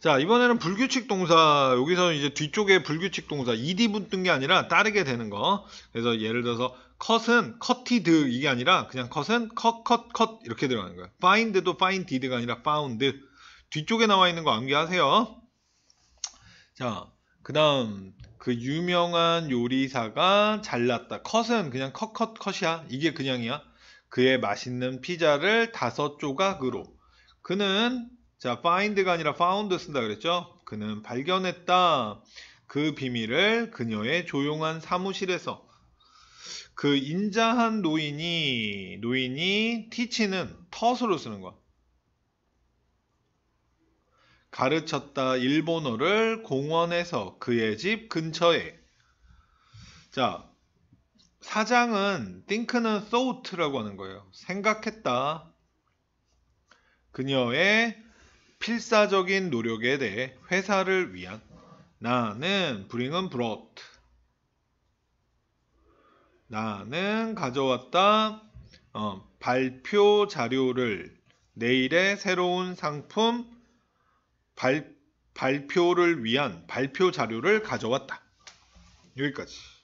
자 이번에는 불규칙 동사 여기서 이제 뒤쪽에 불규칙 동사 ed 붙는 게 아니라 따르게 되는 거 그래서 예를 들어서 컷은 커티드 이게 아니라 그냥 컷은 컷 컷 컷 이렇게 들어가는 거예요 find도 finded가 아니라 found 뒤쪽에 나와 있는 거 암기하세요 자 그 다음 그 유명한 요리사가 잘났다 컷은 그냥 컷 컷 컷이야 이게 그냥이야 그의 맛있는 피자를 다섯 조각으로 그는 자, find가 아니라 found 쓴다 그랬죠? 그는 발견했다. 그 비밀을 그녀의 조용한 사무실에서 그 인자한 노인이 노인이 티치는 터으로 쓰는 거. 가르쳤다 일본어를 공원에서 그의 집 근처에. 자, 사장은 think는 thought라고 하는 거예요. 생각했다. 그녀의 필사적인 노력에 대해 회사를 위한 나는 브링은 brought 나는 가져왔다 어, 발표 자료를 내일의 새로운 상품 발, 발표를 위한 발표 자료를 가져왔다. 여기까지.